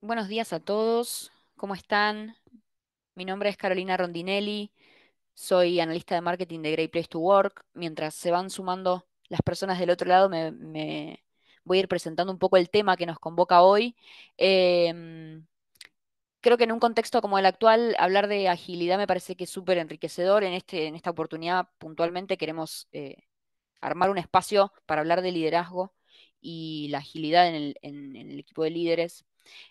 Buenos días a todos, ¿cómo están? Mi nombre es Carolina Rondinelli, soy analista de marketing de Great Place to Work. Mientras se van sumando las personas del otro lado, me, voy a ir presentando un poco el tema que nos convoca hoy. Em, creo que en un contexto como el actual, hablar de agilidad me parece que es súper enriquecedor. En, este, en esta oportunidad, puntualmente, queremos eh, armar un espacio para hablar de liderazgo y la agilidad en el equipo de líderes.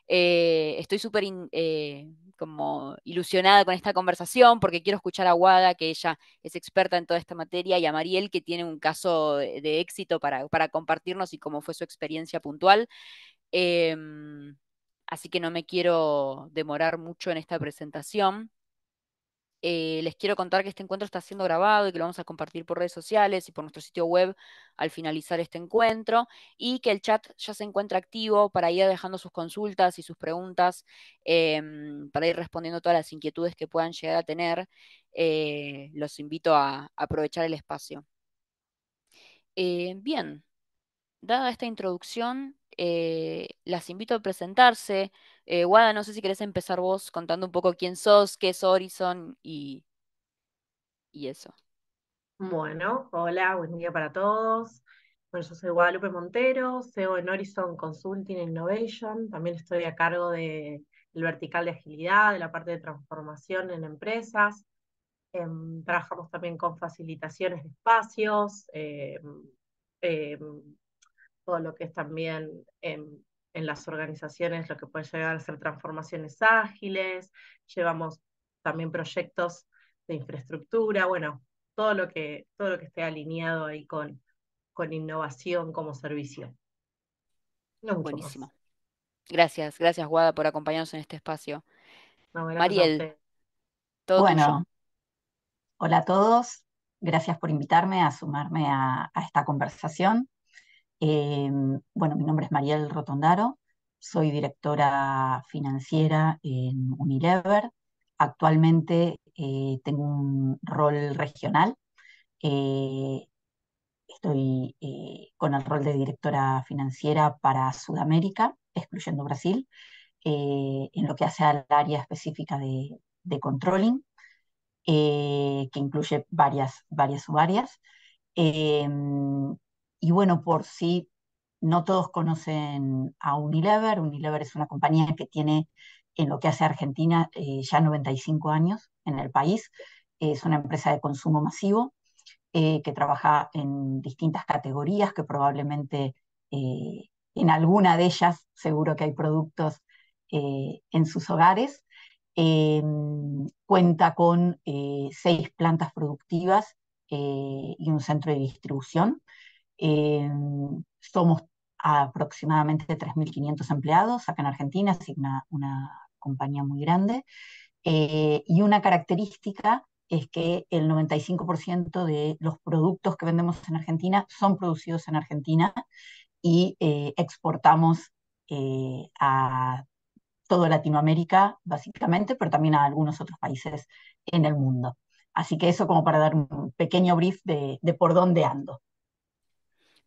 Eh, estoy súper eh, como ilusionada con esta conversación porque quiero escuchar a Wada, que ella es experta en toda esta materia, y a Mariel, que tiene un caso de, éxito para, compartirnos y cómo fue su experiencia puntual. Em, así que no me quiero demorar mucho en esta presentación. Eh, les quiero contar que este encuentro está siendo grabado y que lo vamos a compartir por redes sociales y por nuestro sitio web al finalizar este encuentro y que el chat ya se encuentra activo para ir dejando sus consultas y sus preguntas, em, para ir respondiendo todas las inquietudes que puedan llegar a tener. Eh, los invito a aprovechar el espacio. Eh, bien, dada esta introducción, las invito a presentarse eh, no sé si querés empezar vos contando un poco quién sos, qué es Horizon y, y eso. Bueno, hola, buen día para todos. Bueno, yo soy Guadalupe Montero, CEO en Horizon Consulting Innovation. También estoy a cargo del el vertical de agilidad, de la parte de transformación en empresas. Em, trabajamos también con facilitaciones de espacios, eh, todo lo que es también en las organizaciones lo que puede llegar a ser transformaciones ágiles, llevamos también proyectos de infraestructura, bueno, todo lo que, todo lo que esté alineado ahí con, con innovación como servicio. No Buenísimo. Gracias, gracias Guada por acompañarnos en este espacio. Mariel, todo bueno, hola a todos, gracias por invitarme a sumarme a esta conversación. Eh, bueno, mi nombre es Mariel Rotondaro, soy directora financiera en Unilever. Actualmente eh, tengo un rol regional. Eh, estoy con el rol de directora financiera para Sudamérica, excluyendo Brasil, en lo que hace al área específica de, controlling, que incluye varias, varias subáreas. Eh, y bueno, por si no todos conocen a Unilever, Unilever es una compañía que tiene en lo que hace Argentina eh, ya 95 años en el país, es una empresa de consumo masivo eh, que trabaja en distintas categorías que probablemente eh, en alguna de ellas seguro que hay productos en sus hogares. cuenta con seis plantas productivas y un centro de distribución. Eh, somos aproximadamente 3.500 empleados acá en Argentina, es una, una compañía muy grande. Eh, y una característica es que el 95% de los productos que vendemos en Argentina son producidos en Argentina y eh, exportamos a toda Latinoamérica, básicamente, pero también a algunos otros países en el mundo. Así que eso como para dar un pequeño brief de por dónde ando.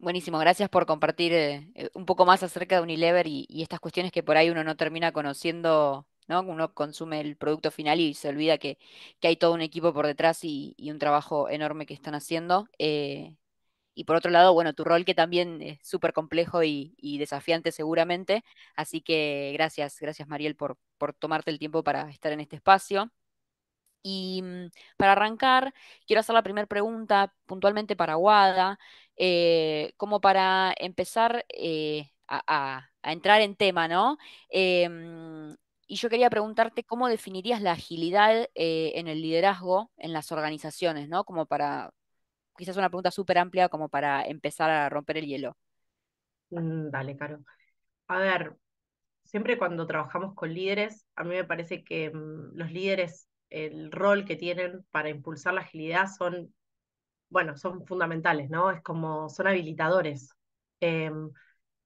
Buenísimo, gracias por compartir eh, eh, un poco más acerca de Unilever y, estas cuestiones que por ahí uno no termina conociendo, ¿no? Uno consume el producto final y se olvida que, hay todo un equipo por detrás y, un trabajo enorme que están haciendo. Eh, y por otro lado, bueno, tu rol que también es súper complejo y, desafiante seguramente. Así que gracias, gracias Mariel por, por tomarte el tiempo para estar en este espacio. Y mm, para arrancar, quiero hacer la primera pregunta puntualmente para Wada. Eh, como para empezar eh, a, entrar en tema, ¿no? Em, y yo quería preguntarte cómo definirías la agilidad eh, en el liderazgo en las organizaciones, ¿no? Como para, quizás una pregunta súper amplia como para empezar a romper el hielo. Mm, dale, Caro. A ver, siempre cuando trabajamos con líderes, a mí me parece que mm, los líderes, el rol que tienen para impulsar la agilidad son bueno, son fundamentales, ¿no? Es como, son habilitadores. Eh, em,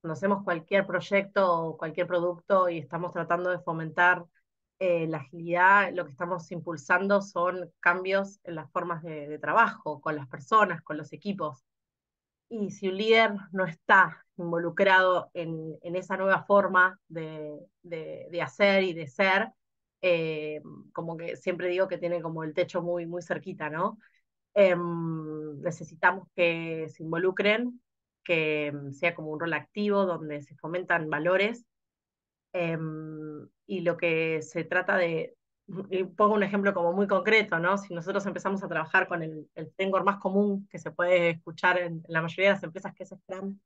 conocemos cualquier proyecto o cualquier producto y estamos tratando de fomentar eh, la agilidad, lo que estamos impulsando son cambios en las formas de, trabajo, con las personas, con los equipos. Y si un líder no está involucrado en, esa nueva forma de, hacer y de ser, eh, como que siempre digo que tiene como el techo muy, muy cerquita, ¿no? Em, necesitamos que se involucren, que em, sea como un rol activo donde se fomentan valores. Em, y lo que se trata de, pongo un ejemplo como muy concreto, ¿no? Si nosotros empezamos a trabajar con el, el más común que se puede escuchar en, la mayoría de las empresas, que es Scrum,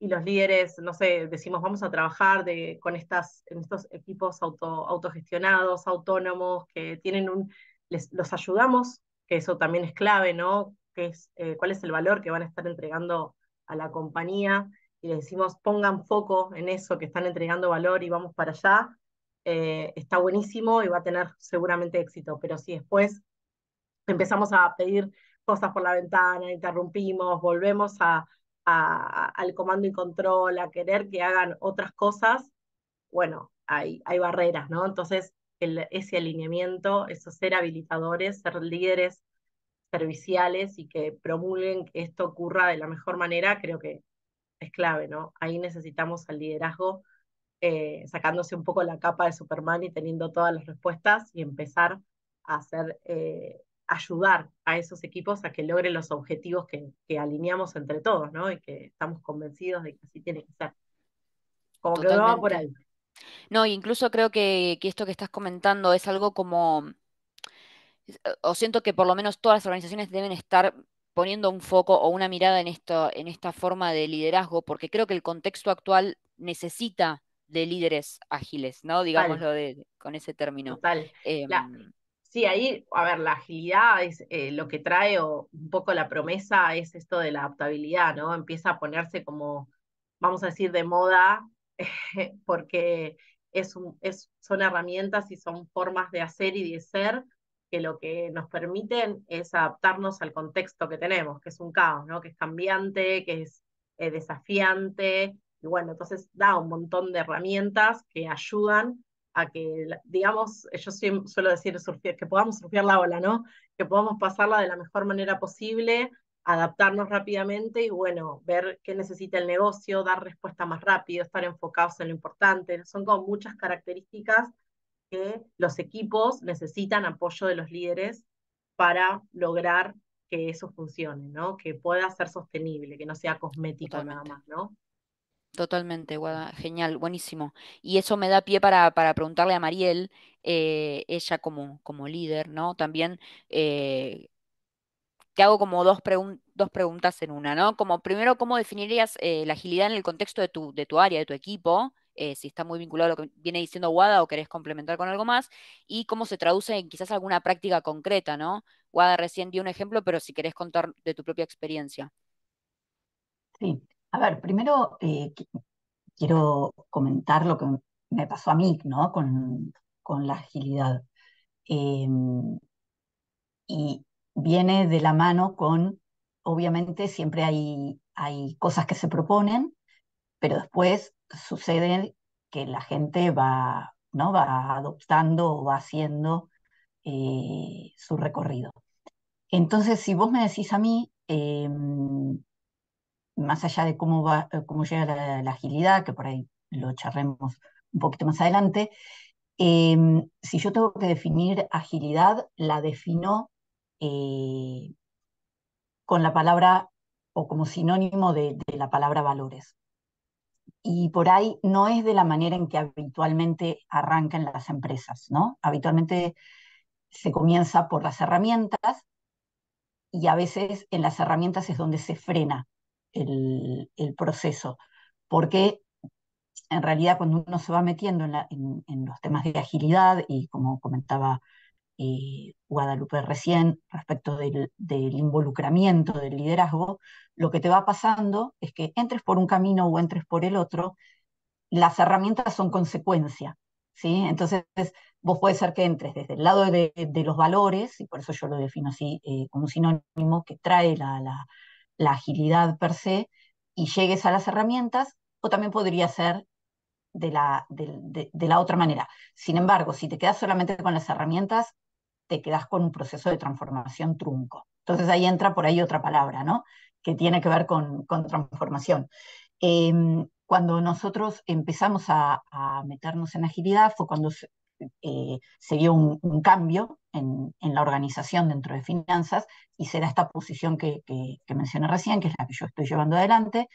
y los líderes, no sé, decimos vamos a trabajar de, con estas, en estos equipos auto, autogestionados, autónomos, que tienen un, les, los ayudamos que eso también es clave, ¿no? es, eh, ¿Cuál es el valor que van a estar entregando a la compañía? Y le decimos, pongan foco en eso, que están entregando valor y vamos para allá. Eh, está buenísimo y va a tener seguramente éxito, pero si después empezamos a pedir cosas por la ventana, interrumpimos, volvemos al comando y control, a querer que hagan otras cosas, bueno, hay, hay barreras, ¿no? Entonces, ese alineamiento, esos ser habilitadores, ser líderes serviciales y que promulguen que esto ocurra de la mejor manera, creo que es clave, ¿no? Ahí necesitamos al liderazgo, eh, sacándose un poco la capa de Superman y teniendo todas las respuestas y empezar a hacer, eh, ayudar a esos equipos a que logren los objetivos que, alineamos entre todos, ¿no? Y que estamos convencidos de que así tiene que ser. Como que va por ahí. No, incluso creo que, esto que estás comentando es algo como, eh, o siento que por lo menos todas las organizaciones deben estar poniendo un foco o una mirada en, esto, en esta forma de liderazgo, porque creo que el contexto actual necesita de líderes ágiles, ¿no? Digámoslo de, con ese término. Total. Em, sí, ahí, a ver, la agilidad es eh, lo que trae o un poco la promesa es esto de la adaptabilidad, ¿no? Empieza a ponerse como, vamos a decir, de moda porque es son herramientas y son formas de hacer y de ser que lo que nos permiten es adaptarnos al contexto que tenemos, que es un caos, ¿no? que es cambiante, que es eh, desafiante, y bueno, entonces da un montón de herramientas que ayudan a que, digamos, yo suelo decir que podamos surfear la ola, ¿no? Que podamos pasarla de la mejor manera posible adaptarnos rápidamente y bueno, ver qué necesita el negocio, dar respuesta más rápido, estar enfocados en lo importante. Son como muchas características que los equipos necesitan apoyo de los líderes para lograr que eso funcione, ¿no? Que pueda ser sostenible, que no sea cosmético nada más, ¿no? Totalmente, Genial, buenísimo. Y eso me da pie para, para preguntarle a Mariel, eh, ella como, como líder, ¿no? También eh, te hago como dos, dos preguntas en una, ¿no? Como primero, ¿cómo definirías eh, la agilidad en el contexto de tu, de tu área, de tu equipo? Eh, si está muy vinculado a lo que viene diciendo WADA o querés complementar con algo más, y cómo se traduce en quizás alguna práctica concreta, ¿no? WADA recién dio un ejemplo, pero si querés contar de tu propia experiencia. Sí, a ver, primero eh, quiero comentar lo que me pasó a mí, ¿no? Con, la agilidad. Em, y viene de la mano con, obviamente siempre hay, hay cosas que se proponen, pero después sucede que la gente va, ¿no? va adoptando o va haciendo eh, su recorrido. Entonces, si vos me decís a mí, em, más allá de cómo, va, eh, cómo llega la, agilidad, que por ahí lo charremos un poquito más adelante, em, si yo tengo que definir agilidad, la defino eh, con la palabra o como sinónimo de, la palabra valores. Y por ahí no es de la manera en que habitualmente arrancan las empresas, ¿no? Habitualmente se comienza por las herramientas y a veces en las herramientas es donde se frena el, proceso, porque en realidad cuando uno se va metiendo en los temas de agilidad y como comentaba eh, Guadalupe recién respecto del, involucramiento, del liderazgo, lo que te va pasando es que entres por un camino o entres por el otro, las herramientas son consecuencia. ¿sí? Entonces, vos puede ser que entres desde el lado de, los valores, y por eso yo lo defino así eh, como un sinónimo que trae la, agilidad per se, y llegues a las herramientas, o también podría ser de la, otra manera. Sin embargo, si te quedas solamente con las herramientas, te quedas con un proceso de transformación trunco. Entonces ahí entra por ahí otra palabra, ¿no? Que tiene que ver con, transformación. Em, cuando nosotros empezamos a, meternos en agilidad fue cuando se, eh, dio un, cambio en, la organización dentro de finanzas y será esta posición que, mencioné recién, que es la que yo estoy llevando adelante,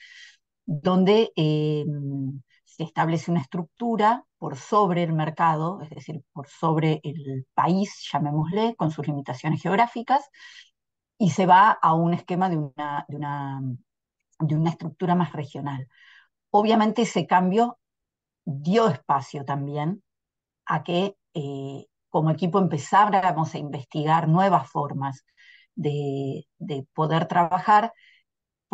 donde em, se establece una estructura por sobre el mercado, es decir, por sobre el país, llamémosle, con sus limitaciones geográficas, y se va a un esquema de una, de una, estructura más regional. Obviamente ese cambio dio espacio también a que eh, como equipo empezáramos a investigar nuevas formas de, de poder trabajar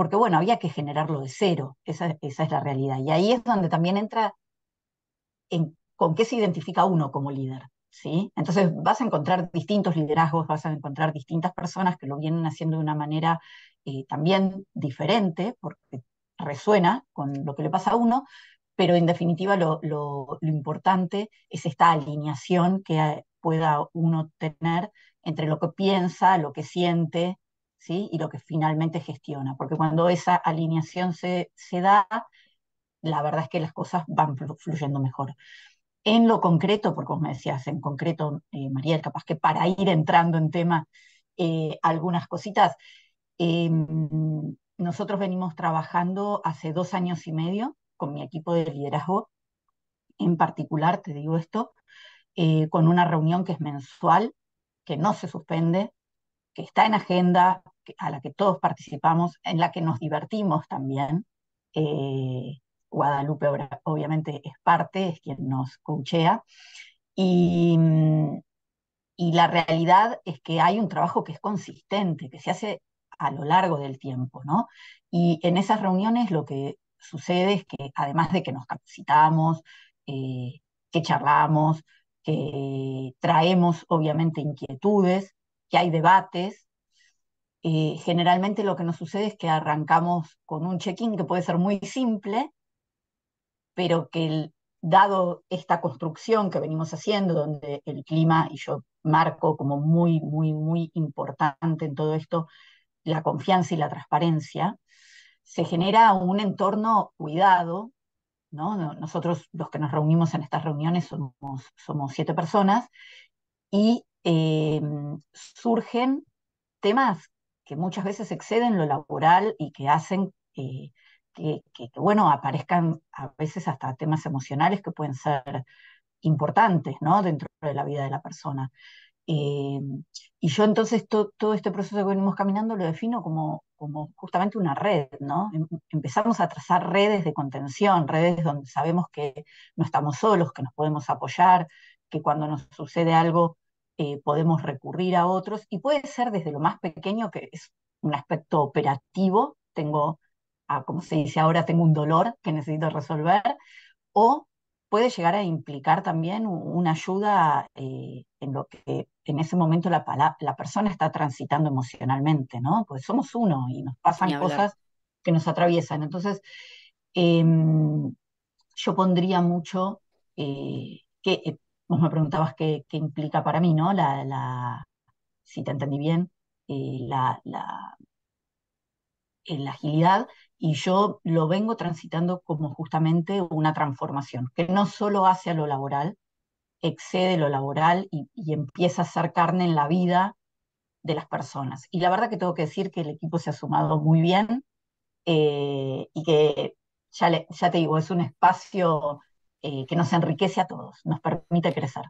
porque bueno, había que generarlo de cero, esa, es la realidad. Y ahí es donde también entra con qué se identifica uno como líder. ¿sí? Entonces vas a encontrar distintos liderazgos, vas a encontrar distintas personas que lo vienen haciendo de una manera eh, también diferente, porque resuena con lo que le pasa a uno, pero en definitiva lo importante es esta alineación que eh, pueda uno tener entre lo que piensa, lo que siente ¿sí? y lo que finalmente gestiona, porque cuando esa alineación se, se da, la verdad es que las cosas van fluyendo mejor. En lo concreto, porque como me decías en concreto, María, eh, Mariel, capaz que para ir entrando en tema eh, algunas cositas, em, nosotros venimos trabajando hace dos años y medio con mi equipo de liderazgo, en particular, te digo esto, eh, con una reunión que es mensual, que no se suspende, que está en agenda, a la que todos participamos, en la que nos divertimos también. Eh, Guadalupe obviamente es parte, es quien nos coachea. Y, la realidad es que hay un trabajo que es consistente, que se hace a lo largo del tiempo, ¿no? Y en esas reuniones lo que sucede es que además de que nos capacitamos, eh, que charlamos, que traemos obviamente inquietudes, que hay debates, eh, generalmente lo que nos sucede es que arrancamos con un check-in que puede ser muy simple, pero que dado esta construcción que venimos haciendo, donde el clima, y yo marco como muy, muy, muy importante en todo esto, la confianza y la transparencia, se genera un entorno cuidado, ¿no? Nosotros los que nos reunimos en estas reuniones somos, siete personas y eh, surgen temas que muchas veces exceden lo laboral y que hacen eh, que, bueno, aparezcan a veces hasta temas emocionales que pueden ser importantes, ¿no? Dentro de la vida de la persona. Eh, y yo entonces todo este proceso que venimos caminando lo defino como, como justamente una red, ¿no? Em, empezamos a trazar redes de contención, redes donde sabemos que no estamos solos, que nos podemos apoyar, que cuando nos sucede algo eh, podemos recurrir a otros y puede ser desde lo más pequeño, que es un aspecto operativo, tengo, ah, como se dice ahora, tengo un dolor que necesito resolver, o puede llegar a implicar también una ayuda eh, en lo que en ese momento la, persona está transitando emocionalmente, ¿no? Pues somos uno y nos pasan cosas que nos atraviesan. Entonces, em, yo pondría mucho eh, que vos me preguntabas qué, implica para mí, ¿no? La, si te entendí bien, eh, la, la, agilidad, y yo lo vengo transitando como justamente una transformación, que no solo hace a lo laboral, excede lo laboral y, empieza a ser carne en la vida de las personas. Y la verdad que tengo que decir que el equipo se ha sumado muy bien eh, y que ya, ya te digo, es un espacio eh, que nos enriquece a todos, nos permite crecer.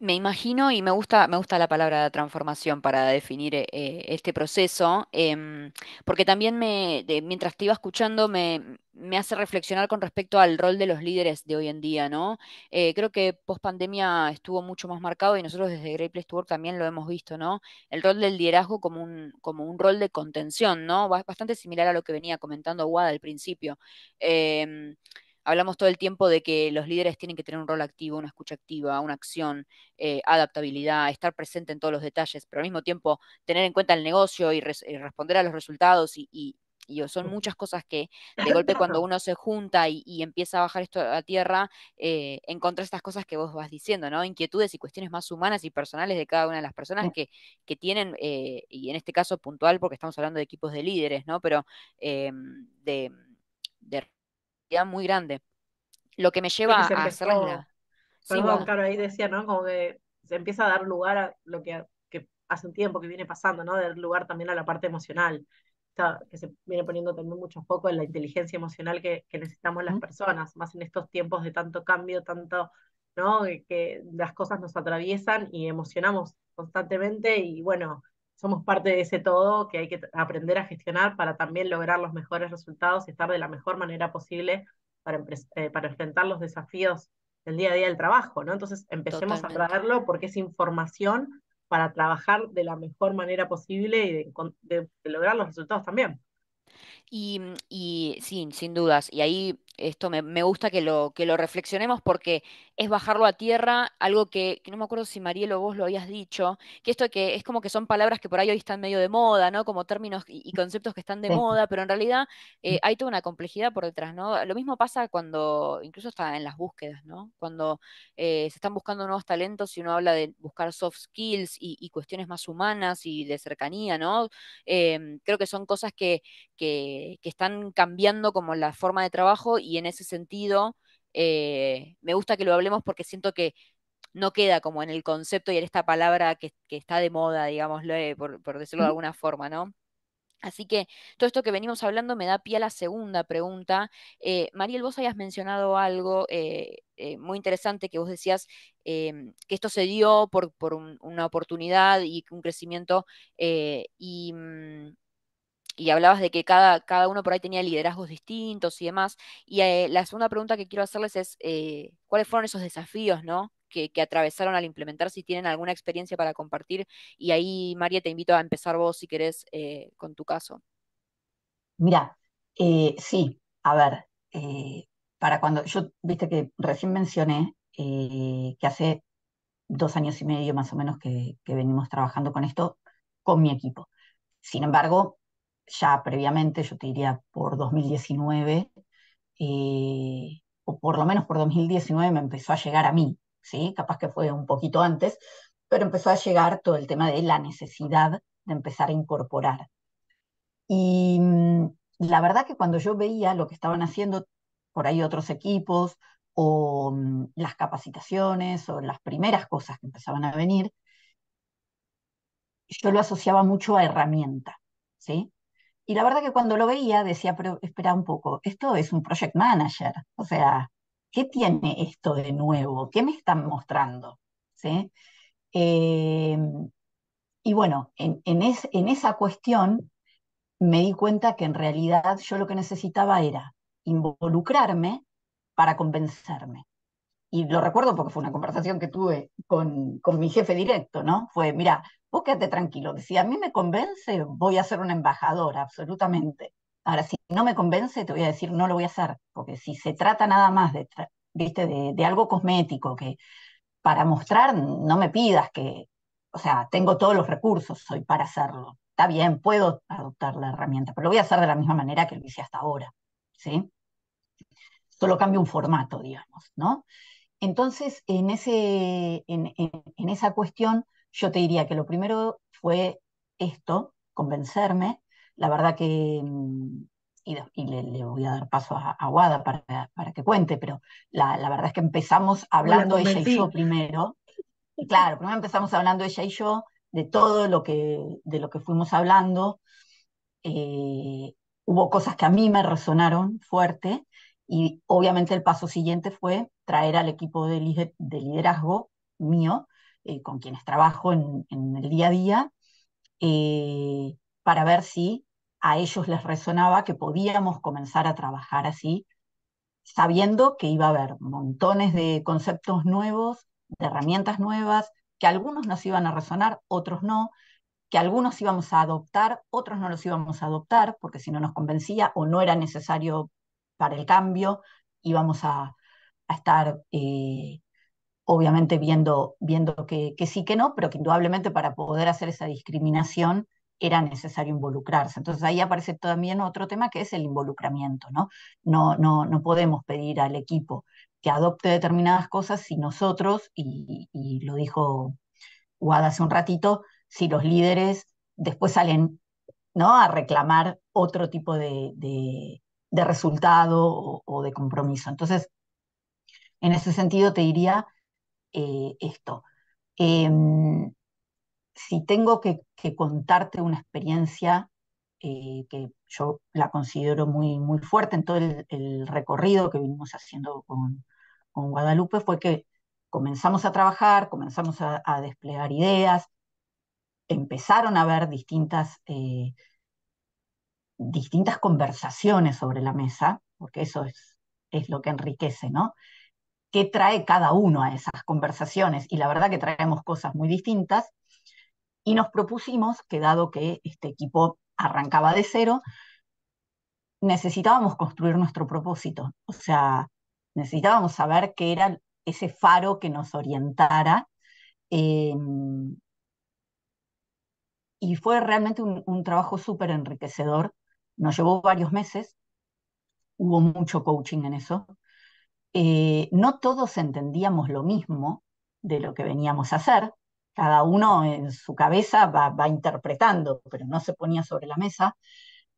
Me imagino y me gusta, me gusta la palabra transformación para definir eh, eh, este proceso, em, porque también me, mientras te iba escuchando me, hace reflexionar con respecto al rol de los líderes de hoy en día, ¿no? creo que post pandemia estuvo mucho más marcado y nosotros desde Great Place to también lo hemos visto, ¿no? El rol del liderazgo como un, como un rol de contención, ¿no? Bastante similar a lo que venía comentando Wada al principio. Em, hablamos todo el tiempo de que los líderes tienen que tener un rol activo, una escucha activa, una acción, eh, adaptabilidad, estar presente en todos los detalles, pero al mismo tiempo tener en cuenta el negocio y, responder a los resultados y, son muchas cosas que de golpe cuando uno se junta y, empieza a bajar esto a tierra, eh, encontrar estas cosas que vos vas diciendo, ¿no? Inquietudes y cuestiones más humanas y personales de cada una de las personas que, tienen, eh, y en este caso puntual, porque estamos hablando de equipos de líderes, ¿no? Pero em, de muy grande. Lo que me lleva a hacer la... claro, ahí decía, ¿no? Como que se empieza a dar lugar a lo que, hace un tiempo que viene pasando, ¿no? Dar lugar también a la parte emocional, que se viene poniendo también mucho foco en la inteligencia emocional que, necesitamos las personas, más en estos tiempos de tanto cambio, tanto, ¿no? que las cosas nos atraviesan y emocionamos constantemente y bueno, somos parte de ese todo que hay que aprender a gestionar para también lograr los mejores resultados y estar de la mejor manera posible para, eh, para enfrentar los desafíos del día a día del trabajo, ¿no? Entonces empecemos a traerlo porque es información para trabajar de la mejor manera posible y de, lograr los resultados también. Y, y sí, sin dudas. Y ahí esto me, gusta que lo, que lo reflexionemos porque es bajarlo a tierra, algo que, no me acuerdo si Marielo vos lo habías dicho, que esto que es como que son palabras que por ahí hoy están medio de moda, ¿no? Como términos y, conceptos que están de moda, pero en realidad mm. eh, hay toda una complejidad por detrás, ¿no? Lo mismo pasa cuando, incluso está en las búsquedas, ¿no? Cuando eh, se están buscando nuevos talentos y uno habla de buscar soft skills y, cuestiones más humanas y de cercanía, ¿no? Em, creo que son cosas que, que, están cambiando como la forma de trabajo y en ese sentido eh, me gusta que lo hablemos porque siento que no queda como en el concepto y en esta palabra que, está de moda, digámoslo, eh, por, decirlo de alguna forma, ¿no? Así que todo esto que venimos hablando me da pie a la segunda pregunta. Eh, Mariel, vos habías mencionado algo muy interesante que vos decías em, que esto se dio por, una oportunidad y un crecimiento y, mm, y hablabas de que cada, cada uno por ahí tenía liderazgos distintos y demás. Y eh, la segunda pregunta que quiero hacerles es, eh, ¿cuáles fueron esos desafíos, no? Que, atravesaron al implementar, si tienen alguna experiencia para compartir. Y ahí, María, te invito a empezar vos, si querés, eh, con tu caso. Mira, sí, a ver, para cuando yo, viste que recién mencioné que hace dos años y medio más o menos que venimos trabajando con esto, con mi equipo. Sin embargo, ya previamente, yo te diría por 2019, eh, o por lo menos por 2019 me empezó a llegar a mí, ¿sí? capaz que fue un poquito antes, pero empezó a llegar todo el tema de la necesidad de empezar a incorporar. Y mm, la verdad que cuando yo veía lo que estaban haciendo por ahí otros equipos o mm, las capacitaciones o las primeras cosas que empezaban a venir, yo lo asociaba mucho a herramienta, ¿sí? Y la verdad que cuando lo veía decía, pero espera un poco, esto es un project manager, o sea, ¿qué tiene esto de nuevo? ¿Qué me están mostrando? ¿Sí? Em, y bueno, en, en esa cuestión me di cuenta que en realidad yo lo que necesitaba era involucrarme para convencerme y lo recuerdo porque fue una conversación que tuve con, con mi jefe directo, ¿no? Fue, mira, vos quédate tranquilo, si a mí me convence, voy a ser un embajador absolutamente. Ahora, si no me convence, te voy a decir, no lo voy a hacer, porque si se trata nada más de, ¿viste? de, de algo cosmético, que para mostrar, no me pidas que, o sea, tengo todos los recursos hoy para hacerlo. Está bien, puedo adoptar la herramienta, pero lo voy a hacer de la misma manera que lo hice hasta ahora, ¿sí? Solo cambio un formato, digamos, ¿no? Entonces, en, ese, en, esa cuestión, yo te diría que lo primero fue esto, convencerme. La verdad que mm, y, le, voy a dar paso a, Wada para, que cuente, pero la, verdad es que empezamos hablando ella y yo primero. Claro, primero empezamos hablando ella y yo de todo lo que, de lo que fuimos hablando. Eh, hubo cosas que a mí me resonaron fuerte y obviamente el paso siguiente fue traer al equipo de, liderazgo mío, eh, con quienes trabajo en, el día a día, eh, para ver si a ellos les resonaba que podíamos comenzar a trabajar así, sabiendo que iba a haber montones de conceptos nuevos, de herramientas nuevas, que algunos nos iban a resonar, otros no, que algunos íbamos a adoptar, otros no los íbamos a adoptar, porque si no nos convencía o no era necesario para el cambio íbamos a, estar eh, obviamente viendo, viendo que, sí que no, pero que indudablemente para poder hacer esa discriminación era necesario involucrarse. Entonces ahí aparece también otro tema que es el involucramiento, ¿no? No, no, no podemos pedir al equipo que adopte determinadas cosas si nosotros, y, lo dijo Wada hace un ratito, si los líderes después salen ¿no? a reclamar otro tipo de, de resultado o, de compromiso. Entonces, en ese sentido te diría eh, esto. Em, si tengo que, contarte una experiencia eh, que yo la considero muy, muy fuerte en todo el, recorrido que vinimos haciendo con, con, Guadalupe, fue que comenzamos a trabajar, comenzamos a, desplegar ideas, empezaron a haber distintas eh, distintas conversaciones sobre la mesa, porque eso es, es lo que enriquece, ¿no? ¿Qué trae cada uno a esas conversaciones? Y la verdad que traemos cosas muy distintas. Y nos propusimos que dado que este equipo arrancaba de cero, necesitábamos construir nuestro propósito. O sea, necesitábamos saber qué era ese faro que nos orientara. Em, y fue realmente un, un trabajo súper enriquecedor nos llevó varios meses, hubo mucho coaching en eso. Eh, no todos entendíamos lo mismo de lo que veníamos a hacer, cada uno en su cabeza va, interpretando, pero no se ponía sobre la mesa,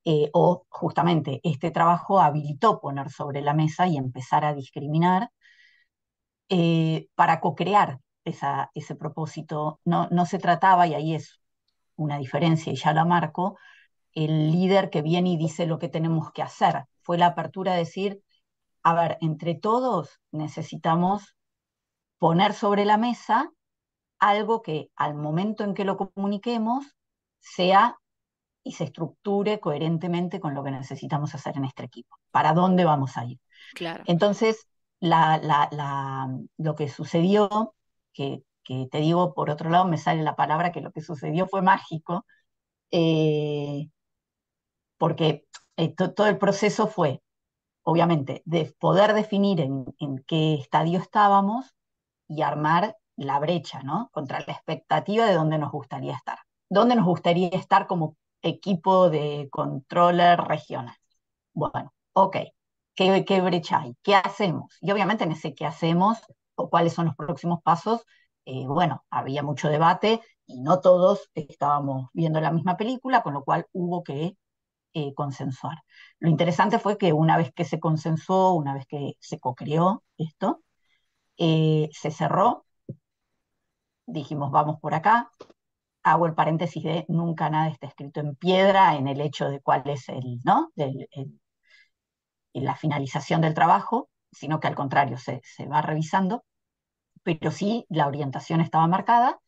eh, o justamente este trabajo habilitó poner sobre la mesa y empezar a discriminar eh, para co-crear ese propósito. No, no se trataba, y ahí es una diferencia y ya la marco, el líder que viene y dice lo que tenemos que hacer. Fue la apertura a decir, a ver, entre todos necesitamos poner sobre la mesa algo que al momento en que lo comuniquemos sea y se estructure coherentemente con lo que necesitamos hacer en este equipo. ¿Para dónde vamos a ir? Claro. Entonces, lo que sucedió, que, que, te digo, por otro lado, me sale la palabra que lo que sucedió fue mágico, eh, porque eh, todo el proceso fue, obviamente, de poder definir en, qué estadio estábamos y armar la brecha, ¿no? Contra la expectativa de dónde nos gustaría estar, dónde nos gustaría estar como equipo de controller regional. Bueno, ok, ¿qué, brecha hay? ¿Qué hacemos? Y obviamente en ese qué hacemos o cuáles son los próximos pasos, eh, bueno, había mucho debate y no todos estábamos viendo la misma película, con lo cual hubo que eh, consensuar. Lo interesante fue que una vez que se consensuó, una vez que se co-creó esto, eh, se cerró, dijimos vamos por acá, hago el paréntesis de nunca nada está escrito en piedra en el hecho de cuál es el, ¿no? la finalización del trabajo, sino que al contrario se, se va revisando, pero sí la orientación estaba marcada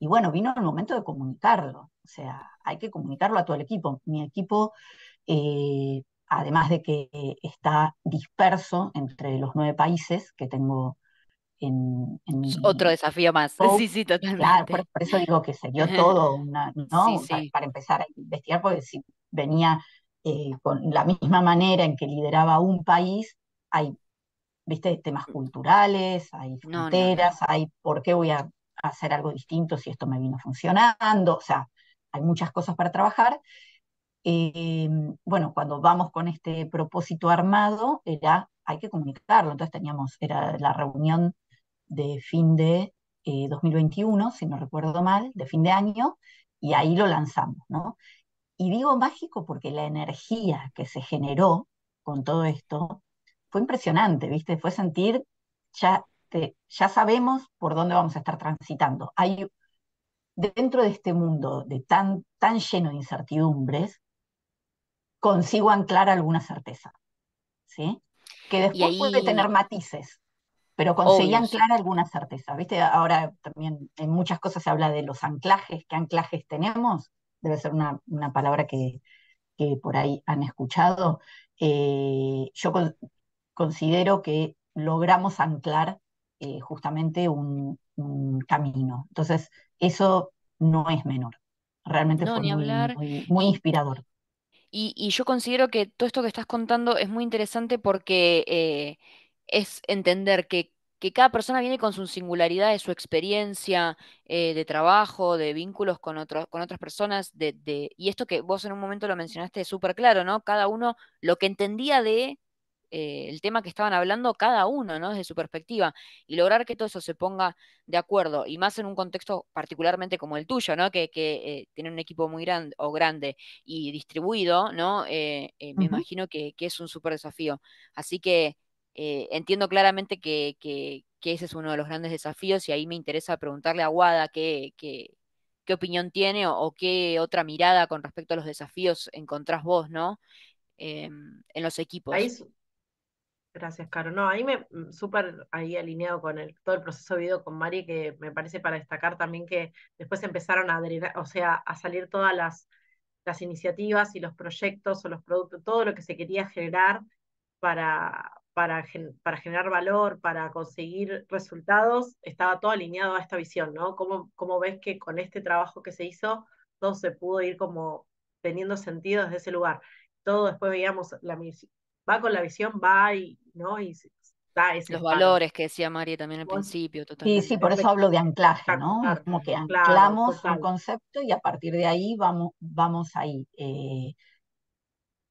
y bueno, vino el momento de comunicarlo, o sea, hay que comunicarlo a todo el equipo. Mi equipo, eh, además de que está disperso entre los nueve países que tengo en, en Otro desafío más. sí, sí, totalmente. por, eso digo que se dio todo, una, ¿no? Para, empezar a investigar, porque si venía eh, con la misma manera en que lideraba un país, hay, viste, temas culturales, hay fronteras, hay por qué voy a hacer algo distinto si esto me vino funcionando, o sea, hay muchas cosas para trabajar. Eh, bueno, cuando vamos con este propósito armado, era, hay que comunicarlo. Entonces teníamos, era la reunión de fin de 2021, eh, si no recuerdo mal, de fin de año, y ahí lo lanzamos, ¿no? Y digo mágico porque la energía que se generó con todo esto fue impresionante, ¿viste? Fue sentir, ya, ya sabemos por dónde vamos a estar transitando. Hay dentro de este mundo de tan, tan lleno de incertidumbres, consigo anclar alguna certeza, ¿sí? Que después puede tener matices, pero conseguí anclar alguna certeza, ¿viste? Ahora también en muchas cosas se habla de los anclajes, ¿qué anclajes tenemos? Debe ser una, palabra que, que, por ahí han escuchado. Eh, yo considero que logramos anclar eh, justamente un, un, camino. Entonces, eso no es menor. Realmente muy, inspirador. Y, yo considero que todo esto que estás contando es muy interesante porque eh, es entender que, cada persona viene con su singularidad, de su experiencia eh, de trabajo, de vínculos con, con otras personas, de, y esto que vos en un momento lo mencionaste súper claro, ¿no? Cada uno lo que entendía de eh, el tema que estaban hablando cada uno, ¿no? Desde su perspectiva. Y lograr que todo eso se ponga de acuerdo, y más en un contexto particularmente como el tuyo, ¿no? Que, eh, tiene un equipo muy grande o grande y distribuido, ¿no? Eh, me imagino que, es un súper desafío. Así que entiendo claramente que, ese es uno de los grandes desafíos, y ahí me interesa preguntarle a Wada qué, opinión tiene o, qué otra mirada con respecto a los desafíos encontrás vos, ¿no? Em, en los equipos. Gracias, Caro. No, ahí me mm, súper ahí alineado con todo el proceso vivido con Mari, que me parece para destacar también que después empezaron a o sea, a salir todas las, las iniciativas y los proyectos o los productos, todo lo que se quería generar para, para, para generar valor, para conseguir resultados, estaba todo alineado a esta visión, ¿no? ¿Cómo, cómo ves que con este trabajo que se hizo, todo se pudo ir como teniendo sentido desde ese lugar? todo después veíamos la, va con la visión, va y, ¿no? Y da ese Los valores que decía María también al principio. Totalmente. Sí, sí, por eso hablo de anclaje, ¿no? Como que anclamos un concepto y a partir de ahí vamos, vamos ahí. Eh,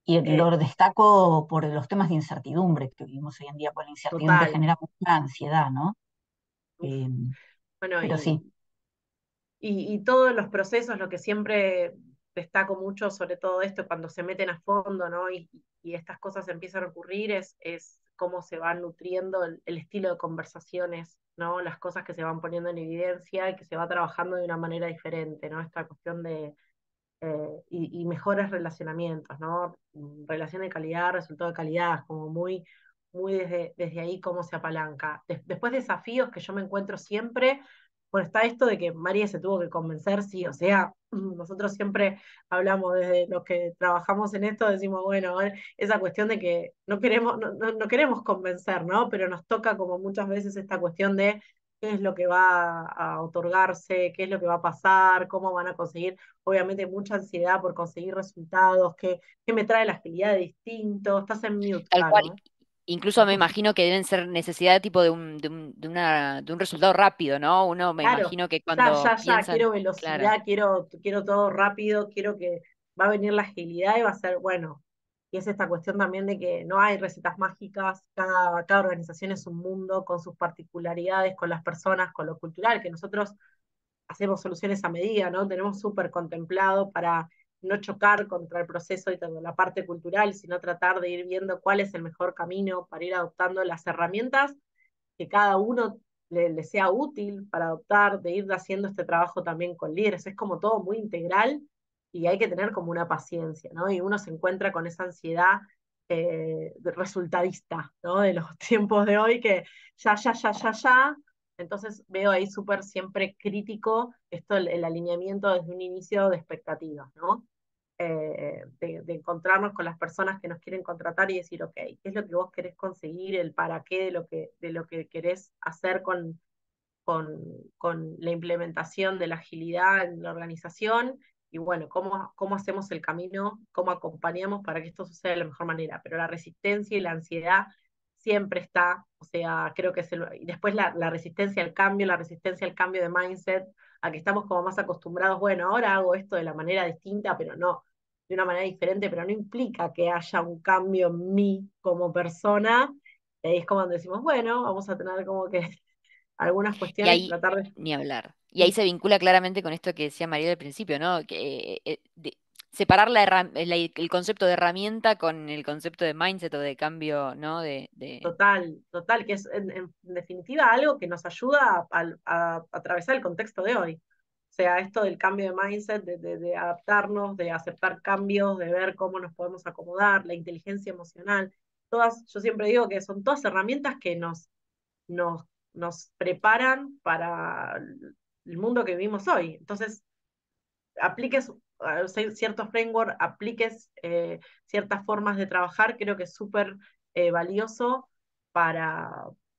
y eh, lo destaco por los temas de incertidumbre que vivimos hoy en día, porque la incertidumbre genera mucha ansiedad, ¿no? Eh, bueno, pero sí. Y, y, todos los procesos, lo que siempre destaco mucho sobre todo esto cuando se meten a fondo, ¿no? Y, estas cosas empiezan a ocurrir, es, es cómo se va nutriendo el, estilo de conversaciones, ¿no? Las cosas que se van poniendo en evidencia y que se va trabajando de una manera diferente, ¿no? Esta cuestión de... Eh, y, mejores relacionamientos, ¿no? Mm, relación de calidad, resultado de calidad, como muy, muy desde, desde ahí cómo se apalanca. después desafíos que yo me encuentro siempre bueno, está esto de que María se tuvo que convencer, sí, o sea, nosotros siempre hablamos desde los que trabajamos en esto, decimos, bueno, esa cuestión de que no queremos, no, no, queremos convencer, ¿no? Pero nos toca como muchas veces esta cuestión de qué es lo que va a otorgarse, qué es lo que va a pasar, cómo van a conseguir, obviamente mucha ansiedad por conseguir resultados, qué, qué me trae la agilidad de distinto, estás en mute. Incluso me imagino que deben ser necesidad tipo de un, de de una, de un resultado rápido, ¿no? Uno me imagino que cuando. Ya, ya, ya, quiero velocidad, quiero, quiero todo rápido, quiero que va a venir la agilidad y va a ser, bueno. Y es esta cuestión también de que no hay recetas mágicas, cada, cada organización es un mundo con sus particularidades, con las personas, con lo cultural, que nosotros hacemos soluciones a medida, ¿no? Tenemos súper contemplado para no chocar contra el proceso y la parte cultural, sino tratar de ir viendo cuál es el mejor camino para ir adoptando las herramientas que cada uno le, sea útil para adoptar, de ir haciendo este trabajo también con líderes. Es como todo muy integral y hay que tener como una paciencia, ¿no? Y uno se encuentra con esa ansiedad eh, resultadista, ¿no? De los tiempos de hoy que ya, ya, ya, ya, ya. Entonces veo ahí súper siempre crítico esto, el, alineamiento desde un inicio de expectativas, ¿no? Eh, de, encontrarnos con las personas que nos quieren contratar y decir, ok, ¿qué es lo que vos querés conseguir? ¿El para qué de lo que, de lo que querés hacer con, con, con la implementación de la agilidad en la organización? Y bueno, ¿cómo, cómo hacemos el camino, cómo acompañamos para que esto suceda de la mejor manera. Pero la resistencia y la ansiedad siempre está, o sea, creo que es el, después la, la, resistencia al cambio, la resistencia al cambio de mindset, a que estamos como más acostumbrados, bueno, ahora hago esto de la manera distinta, pero no, de una manera diferente, pero no implica que haya un cambio en mí como persona. Y ahí es como cuando decimos, bueno, vamos a tener como que algunas cuestiones y Ni hablar. Y ahí se vincula claramente con esto que decía María al principio, ¿no? Que, eh, eh, separar la, el concepto de herramienta con el concepto de mindset o de cambio, ¿no? De, Total, total, que es en, definitiva algo que nos ayuda a atravesar el contexto de hoy. O sea, esto del cambio de mindset, de, de, adaptarnos, de aceptar cambios, de ver cómo nos podemos acomodar, la inteligencia emocional, todas, yo siempre digo que son todas herramientas que nos, nos, nos preparan para el mundo que vivimos hoy. Entonces, apliques ah, ciertos framework, apliques eh, ciertas formas de trabajar, creo que es súper eh, valioso para,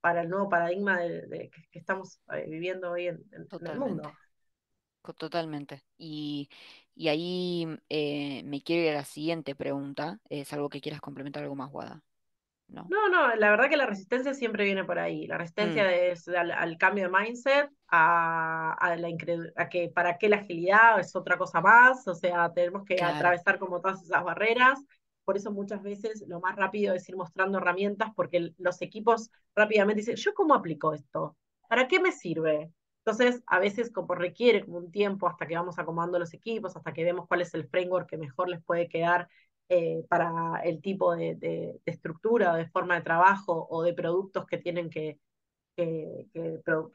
para el nuevo paradigma de, que, estamos eh, viviendo hoy en, en el mundo. Totalmente. Y, y ahí eh, me quiero ir a la siguiente pregunta, es algo que quieras complementar algo más, Guada. No. no, no, la verdad que la resistencia siempre viene por ahí. La resistencia mm. es al, cambio de mindset, a, la a que para qué la agilidad es otra cosa más, o sea, tenemos que atravesar como todas esas barreras. Por eso muchas veces lo más rápido es ir mostrando herramientas porque los equipos rápidamente dicen, ¿yo cómo aplico esto? ¿Para qué me sirve? Entonces, a veces como requiere como un tiempo hasta que vamos acomodando los equipos, hasta que vemos cuál es el framework que mejor les puede quedar eh, para el tipo de, estructura o de forma de trabajo o de productos que tienen que,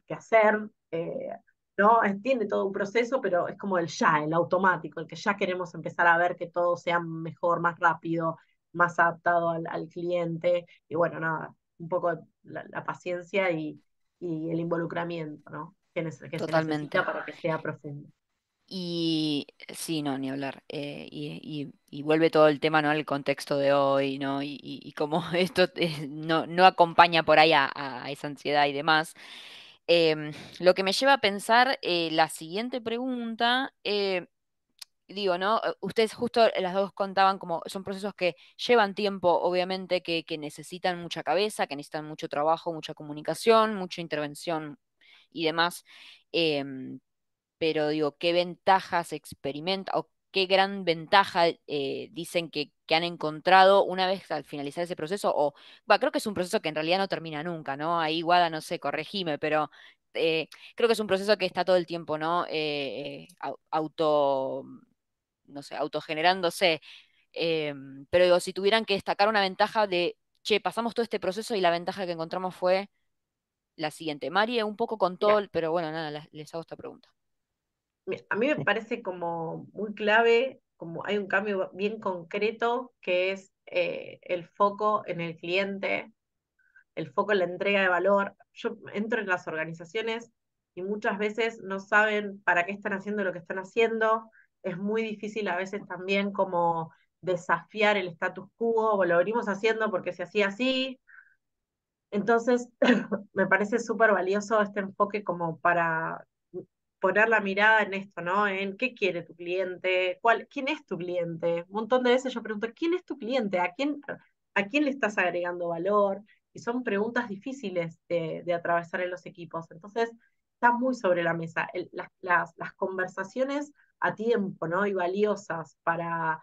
hacer. Eh, ¿no? Tiene todo un proceso, pero es como el ya, el automático, el que ya queremos empezar a ver que todo sea mejor, más rápido, más adaptado al, cliente. Y bueno, nada, un poco la, paciencia y, el involucramiento, ¿no? que, Totalmente. necesita para que sea profundo. Y sí, no, ni hablar. Eh, y, vuelve todo el tema, al contexto de hoy, ¿no? Y, y cómo esto eh, no, acompaña por ahí a, esa ansiedad y demás. Em, lo que me lleva a pensar eh, la siguiente pregunta, digo, ¿no? Ustedes justo las dos contaban como son procesos que llevan tiempo, obviamente, que, que necesitan mucha cabeza, que necesitan mucho trabajo, mucha comunicación, mucha intervención y demás. Em, pero digo, ¿qué ventajas experimenta o qué gran ventaja eh, dicen que, han encontrado una vez al finalizar ese proceso? O, creo que es un proceso que en realidad no termina nunca, ¿no? Ahí, Guada, no sé, corregime, pero eh, creo que es un proceso que está todo el tiempo, ¿no? Eh, auto, no sé, autogenerándose. Em, pero digo, si tuvieran que destacar una ventaja de, che, pasamos todo este proceso y la ventaja que encontramos fue la siguiente. María, un poco con todo, pero bueno, nada, les hago esta pregunta. A mí me parece como muy clave, como hay un cambio bien concreto que es eh, el foco en el cliente, el foco en la entrega de valor. Yo entro en las organizaciones y muchas veces no saben para qué están haciendo lo que están haciendo. Es muy difícil a veces también como desafiar el status quo, o lo venimos haciendo porque se hacía así, entonces, me parece súper valioso este enfoque como para poner la mirada en esto, ¿no? En qué quiere tu cliente, quién es tu cliente. Un montón de veces yo pregunto, ¿quién es tu cliente? ¿A quién, le estás agregando valor? Y son preguntas difíciles de, atravesar en los equipos. Entonces, está muy sobre la mesa. las, las conversaciones a tiempo, ¿no? Y valiosas para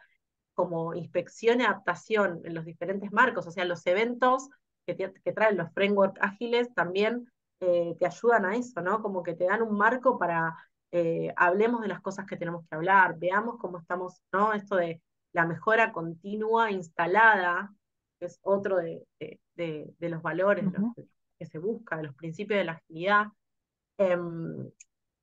como inspección y adaptación en los diferentes marcos, o sea, los eventos que, traen los frameworks ágiles también eh, te ayudan a eso, ¿no? Como que te dan un marco para eh, hablemos de las cosas que tenemos que hablar, veamos cómo estamos, ¿no? Esto de la mejora continua instalada, que es otro de, los valores que se busca, de los principios de la agilidad. Em,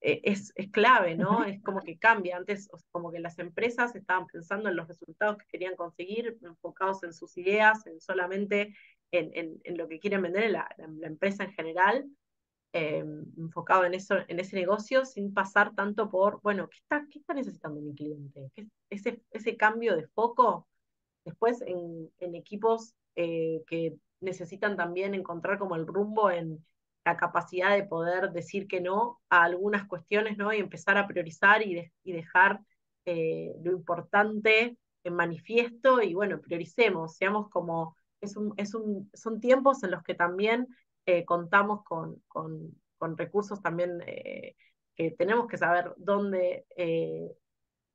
e, es, clave, ¿no? Es como que cambia. Antes, como que las empresas estaban pensando en los resultados que querían conseguir, enfocados en sus ideas, en solamente en, lo que quieren vender, la, empresa en general, eh, enfocado en, eso, en ese negocio, sin pasar tanto por, bueno, ¿qué está, qué está necesitando mi cliente? Ese, ese cambio de foco, después en, equipos eh, que necesitan también encontrar como el rumbo en la capacidad de poder decir que no a algunas cuestiones, ¿no? Y empezar a priorizar y, dejar eh, lo importante en manifiesto y bueno, prioricemos, seamos como es un, son tiempos en los que también eh, contamos con, con, recursos también eh, que tenemos que saber dónde eh,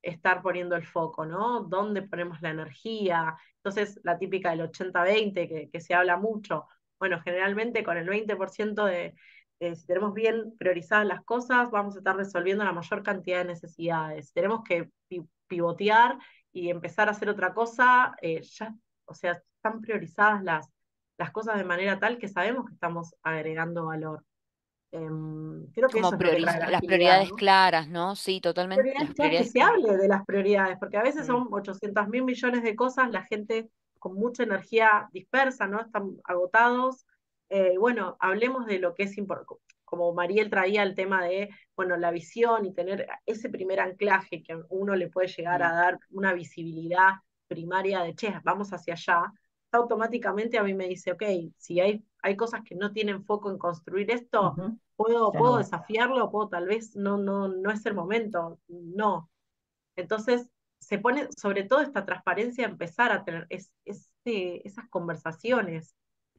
estar poniendo el foco, ¿no? ¿Dónde ponemos la energía? Entonces, la típica del 80-20 que, que, se habla mucho. Bueno, generalmente con el 20% de, si tenemos bien priorizadas las cosas, vamos a estar resolviendo la mayor cantidad de necesidades. Si tenemos que pivotear y empezar a hacer otra cosa, ya, o sea, están priorizadas las, las cosas de manera tal que sabemos que estamos agregando valor. Em, creo que eso las prioridades claras, ¿no? Sí, totalmente. Que se hable de las prioridades, porque a veces son mil millones de cosas, la gente con mucha energía dispersa, ¿no? Están agotados. Eh, bueno, hablemos de lo que es importante. Como Mariel traía el tema de, bueno, la visión y tener ese primer anclaje que uno le puede llegar a dar una visibilidad primaria de, che, vamos hacia allá automáticamente a mí me dice, ok, si hay, hay cosas que no tienen foco en construir esto, puedo, puedo desafiarlo, puedo tal vez, no, no, no es el momento, no. Entonces, se pone sobre todo esta transparencia empezar a tener es, esas conversaciones,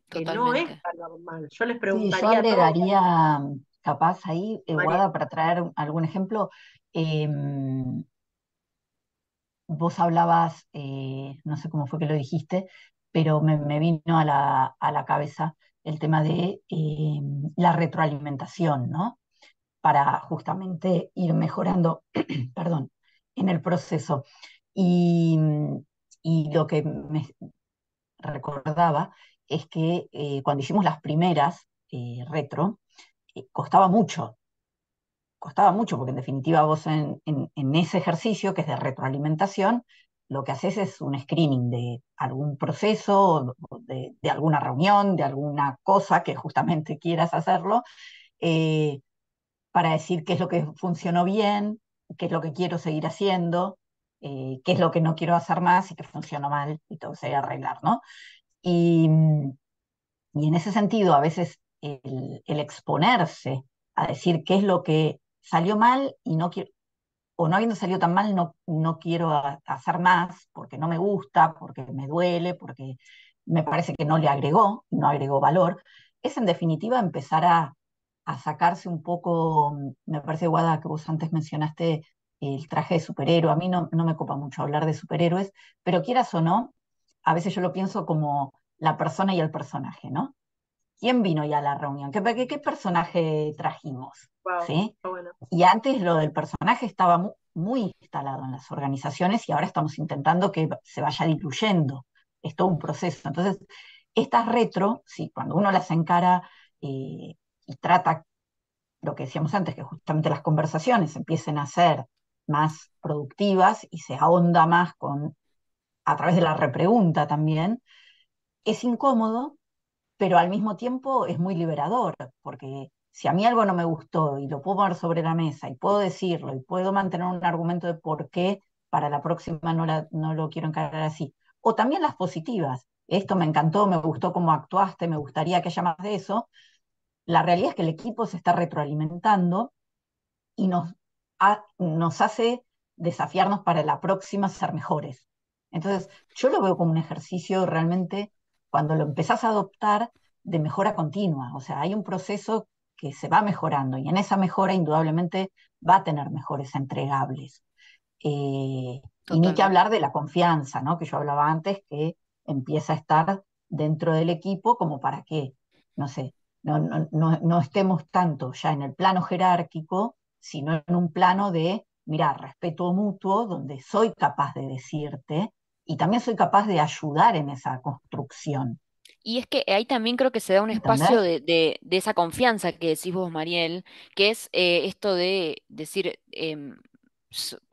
que no es normal. Yo les preguntaría... Sí, yo agregaría, capaz ahí, eh, para traer algún ejemplo, em, vos hablabas, eh, no sé cómo fue que lo dijiste, pero me, vino a la, cabeza el tema de eh, la retroalimentación, ¿no? Para justamente ir mejorando, perdón, en el proceso. Y, lo que me recordaba es que eh, cuando hicimos las primeras eh, retro, costaba mucho, costaba mucho, porque en definitiva vos en, ese ejercicio, que es de retroalimentación, lo que haces es un screening de algún proceso, de, de alguna reunión, de alguna cosa que justamente quieras hacerlo, eh, para decir qué es lo que funcionó bien, qué es lo que quiero seguir haciendo, eh, qué es lo que no quiero hacer más y que funcionó mal y todo se arreglar, ¿no? Y, y, en ese sentido, a veces el, exponerse a decir qué es lo que salió mal y no quiero, o no habiendo salido tan mal, no, no quiero hacer más porque no me gusta, porque me duele, porque me parece que no le agregó, no agregó valor, es en definitiva empezar a, sacarse un poco, mm, me parece, Guada, que vos antes mencionaste el traje de superhéroe, a mí no, no me copa mucho hablar de superhéroes, pero quieras o no, a veces yo lo pienso como la persona y el personaje, ¿no? quién vino ya a la reunión, qué, personaje trajimos. Y antes lo del personaje estaba muy, instalado en las organizaciones y ahora estamos intentando que se vaya diluyendo. Es todo un proceso. Entonces, estas retro, sí, cuando uno las encara eh, y trata lo que decíamos antes, que justamente las conversaciones empiecen a ser más productivas y se ahonda más con, a través de la repregunta también, es incómodo, pero al mismo tiempo es muy liberador, porque si a mí algo no me gustó y lo puedo poner sobre la mesa y puedo decirlo y puedo mantener un argumento de por qué para la próxima no, lo quiero encargar así. O también las positivas. Esto me encantó, me gustó cómo actuaste, me gustaría que haya más de eso. La realidad es que el equipo se está retroalimentando y nos, nos hace desafiarnos para la próxima ser mejores. Entonces, yo lo veo como un ejercicio realmente cuando lo empezás a adoptar de mejora continua. O sea, hay un proceso que se va mejorando y en esa mejora indudablemente va a tener mejores entregables. Eh, y ni que hablar de la confianza, ¿no? Que yo hablaba antes, que empieza a estar dentro del equipo como para que, no sé, no, estemos tanto ya en el plano jerárquico, sino en un plano de, mira, respeto mutuo, donde soy capaz de decirte y también soy capaz de ayudar en esa construcción. Y es que ahí también creo que se da un espacio de, esa confianza que decís vos, Mariel, que es eh, esto de decir em,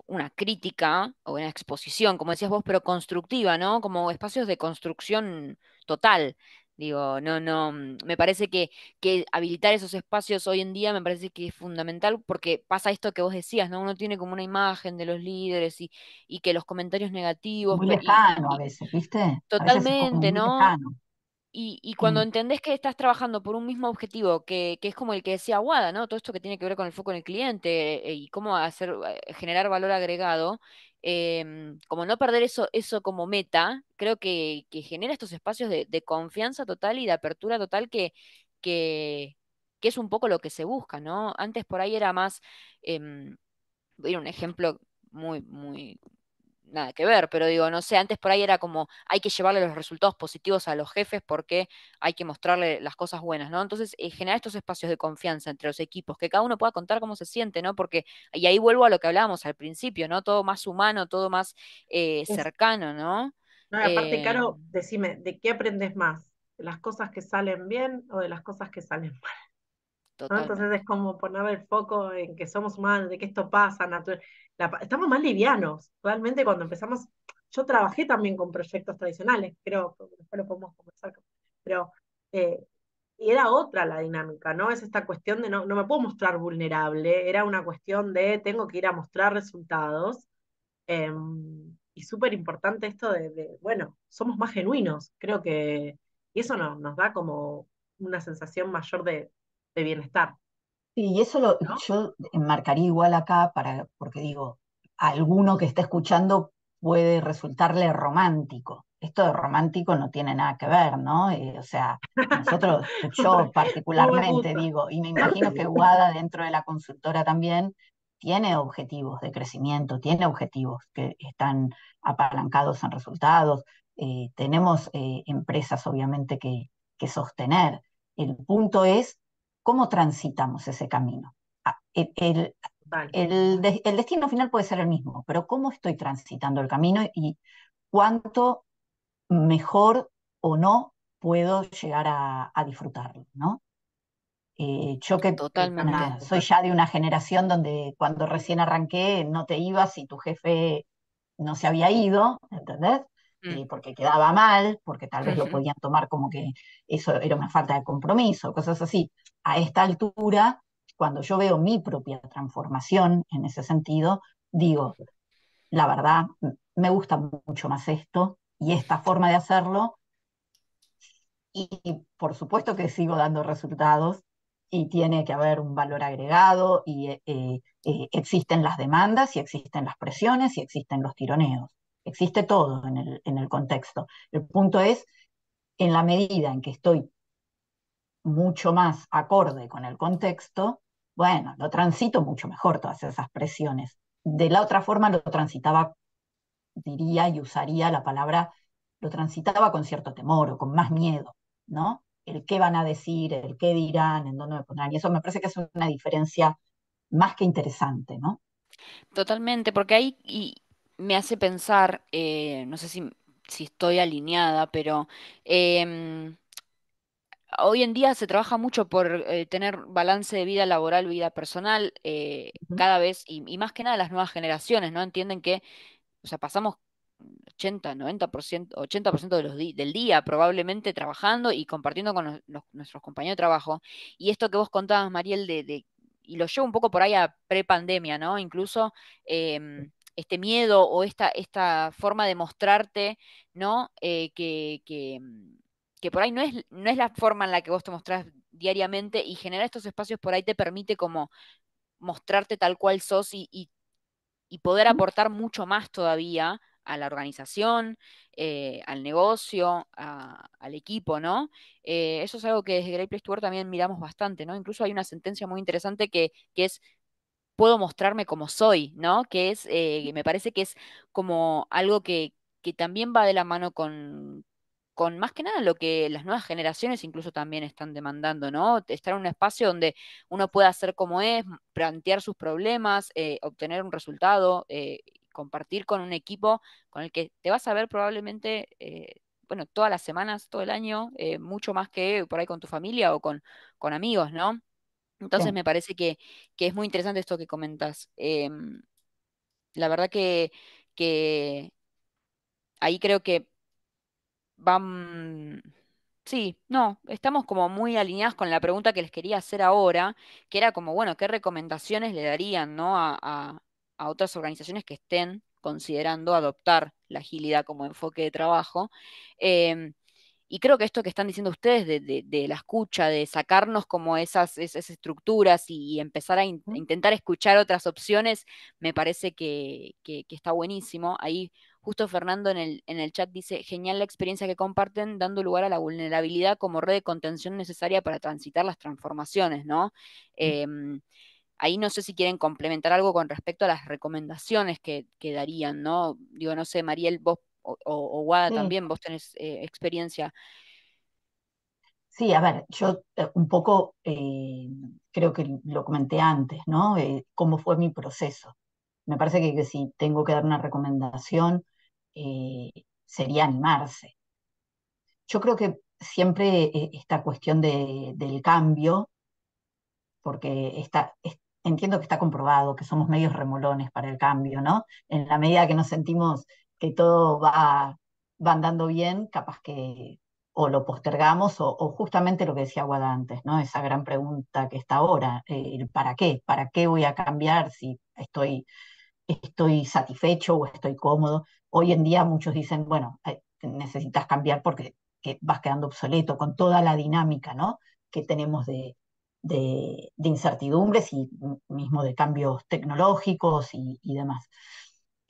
una crítica o una exposición, como decías vos, pero constructiva, ¿no? Como espacios de construcción total, Digo, no, no, mm, me parece que, que, habilitar esos espacios hoy en día me parece que es fundamental porque pasa esto que vos decías, ¿no? Uno tiene como una imagen de los líderes y, y que los comentarios negativos... Muy lejano a veces, ¿viste? Totalmente, ¿no? Y, cuando mm. entendés que estás trabajando por un mismo objetivo, que, que, es como el que decía Wada, ¿no? Todo esto que tiene que ver con el foco en el cliente eh, y cómo hacer, eh, generar valor agregado, em, como no perder eso, eso como meta, creo que, genera estos espacios de, confianza total y de apertura total que, que, es un poco lo que se busca, ¿no? Antes por ahí era más, em, voy a ir un ejemplo muy, muy, nada que ver, pero digo, no sé, antes por ahí era como hay que llevarle los resultados positivos a los jefes porque hay que mostrarle las cosas buenas, ¿no? Entonces, generar estos espacios de confianza entre los equipos, que cada uno pueda contar cómo se siente, ¿no? Porque, y ahí vuelvo a lo que hablábamos al principio, ¿no? Todo más humano, todo más eh, cercano, ¿no? No, aparte, Caro, em. decime, ¿de qué aprendes más? ¿De las cosas que salen bien o de las cosas que salen mal? Entonces es como poner el foco en que somos humanos, de que esto pasa, estamos más livianos. Realmente cuando empezamos, yo trabajé también con proyectos tradicionales, creo, después lo podemos conversar, pero eh, y era otra la dinámica, ¿no? Es esta cuestión de no, no, me puedo mostrar vulnerable, era una cuestión de tengo que ir a mostrar resultados. Em, y súper importante esto de, bueno, somos más genuinos, creo que, y eso nos da como una sensación mayor de, de bienestar. y eso lo, yo enmarcaría igual acá, para, porque digo, a alguno que está escuchando puede resultarle romántico. Esto de romántico no tiene nada que ver, ¿no? Eh, o sea, nosotros, yo particularmente digo, y me imagino que Guada dentro de la consultora también tiene objetivos de crecimiento, tiene objetivos que están apalancados en resultados. Eh, tenemos eh, empresas, obviamente, que, que sostener. El punto es cómo transitamos ese camino. Ah, el, destino final puede ser el mismo, pero cómo estoy transitando el camino y cuánto mejor o no puedo llegar a, disfrutarlo, ¿no? Eh, yo que Totalmente. soy ya de una generación donde cuando recién arranqué no te ibas y tu jefe no se había ido, ¿entendés? Mm. Eh, porque quedaba mal, porque tal vez lo podían tomar como que eso era una falta de compromiso, cosas así a esta altura, cuando yo veo mi propia transformación en ese sentido, digo, la verdad, me gusta mucho más esto y esta forma de hacerlo. Y, por supuesto que sigo dando resultados y tiene que haber un valor agregado y eh, eh, existen las demandas y existen las presiones y existen los tironeos. Existe todo en el, en el contexto. El punto es, en la medida en que estoy mucho más acorde con el contexto, bueno, lo transito mucho mejor todas esas presiones. De la otra forma lo transitaba, diría y usaría la palabra, lo transitaba con cierto temor o con más miedo, ¿no? El qué van a decir, el qué dirán, en dónde me pondrán. Y eso me parece que es una diferencia más que interesante, ¿no? Totalmente, porque ahí y me hace pensar, eh, no sé si, estoy alineada, pero... Em, hoy en día se trabaja mucho por eh, tener balance de vida laboral, vida personal, eh, cada vez, y, más que nada las nuevas generaciones, ¿no? Entienden que, o sea, pasamos 80, 90%, 80% de los del día probablemente trabajando y compartiendo con nuestros compañeros de trabajo. Y esto que vos contabas, Mariel, de, y lo llevo un poco por ahí a prepandemia, ¿no? Incluso em, este miedo o esta, esta forma de mostrarte, ¿no? Eh, que, que que por ahí no es, no es la forma en la que vos te mostrás diariamente y generar estos espacios por ahí te permite como mostrarte tal cual sos y, y, poder aportar mucho más todavía a la organización, eh, al negocio, al equipo, ¿no? Eh, eso es algo que desde Great Place to también miramos bastante, ¿no? Incluso hay una sentencia muy interesante que, es puedo mostrarme como soy, ¿no? Que es, eh, me parece que es como algo que también va de la mano con, con más que nada lo que las nuevas generaciones incluso también están demandando, ¿no? Estar en un espacio donde uno pueda ser como es, plantear sus problemas, eh, obtener un resultado, eh, compartir con un equipo con el que te vas a ver probablemente, eh, bueno, todas las semanas, todo el año, mucho más que por ahí con tu familia o con, con amigos, ¿no? Entonces me parece que, es muy interesante esto que comentas. Em, la verdad que ahí creo que van... Sí, no, estamos como muy alineados con la pregunta que les quería hacer ahora, que era como, bueno, ¿qué recomendaciones le darían a, otras organizaciones que estén considerando adoptar la agilidad como enfoque de trabajo? Em, y creo que esto que están diciendo ustedes de, la escucha, de sacarnos como esas, esas estructuras y, empezar a, intentar escuchar otras opciones, me parece que, que, está buenísimo. Ahí Justo Fernando en el, en el chat dice, genial la experiencia que comparten, dando lugar a la vulnerabilidad como red de contención necesaria para transitar las transformaciones, ¿no? Mm. Em, ahí no sé si quieren complementar algo con respecto a las recomendaciones que, darían, ¿no? Digo, no sé, Mariel, vos o, o también, vos tenés eh, experiencia. Sí, a ver, yo eh, un poco eh, creo que lo comenté antes, ¿no? cómo fue mi proceso. Me parece que si tengo que dar una recomendación, eh, sería animarse. Yo creo que siempre eh, esta cuestión de, del cambio, porque está, entiendo que está comprobado que somos medios remolones para el cambio, ¿no? En la medida que nos sentimos que todo va, van andando bien, capaz que o lo postergamos o, justamente lo que decía Guada antes, ¿no? Esa gran pregunta que está ahora, eh, ¿para qué? ¿Para qué voy a cambiar si estoy estoy satisfecho o estoy cómodo. Hoy en día muchos dicen, bueno, eh, necesitas cambiar porque vas quedando obsoleto con toda la dinámica ¿no? que tenemos de, de, incertidumbres y mismo de cambios tecnológicos y, demás.